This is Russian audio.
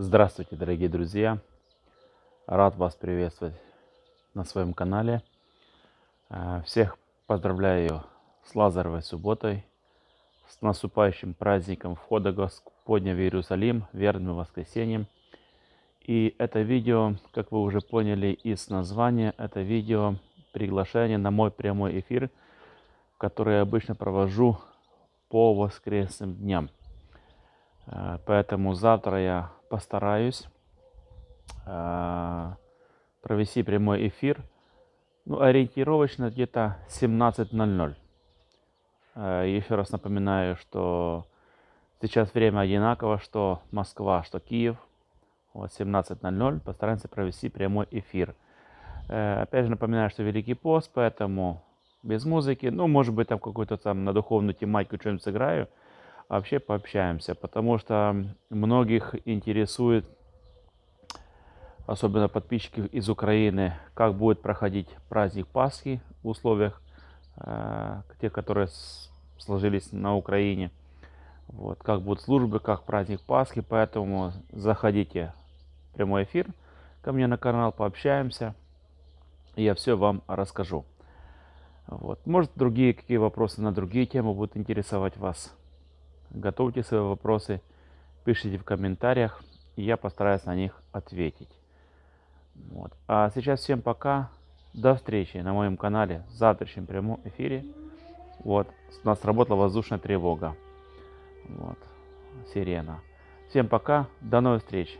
Здравствуйте, дорогие друзья! Рад вас приветствовать на своем канале. Э, всех поздравляю с Лазаровой субботой, с наступающим праздником входа Господня в Иерусалим, верным воскресеньем. И это видео, как вы уже поняли из названия, это видео приглашение на мой прямой эфир, который я обычно провожу по воскресным дням. Э, поэтому завтра я постараюсь э, провести прямой эфир. Ну, ориентировочно где-то 17.00. Э, а, еще раз напоминаю, что сейчас время одинаково, что Москва, что Киев. Вот 17.00 постараемся провести прямой эфир. Э, опять же напоминаю, что Великий пост, поэтому без музыки. Ну, может быть, там какую-то там на духовную тематику что-нибудь сыграю вообще пообщаемся, потому что многих интересует, особенно подписчики из Украины, как будет проходить праздник Пасхи в условиях э, тех, которые сложились на Украине. Вот, как будут службы, как праздник Пасхи, поэтому заходите в прямой эфир ко мне на канал, пообщаемся, и я все вам расскажу. Вот. Может, другие какие вопросы на другие темы будут интересовать вас. Готовьте свои вопросы, пишите в комментариях, и я постараюсь на них ответить. Вот. А сейчас всем пока. До встречи на моем канале в завтрашнем прямом эфире. Вот, у нас работала воздушная тревога. Вот, сирена. Всем пока, до новых встреч.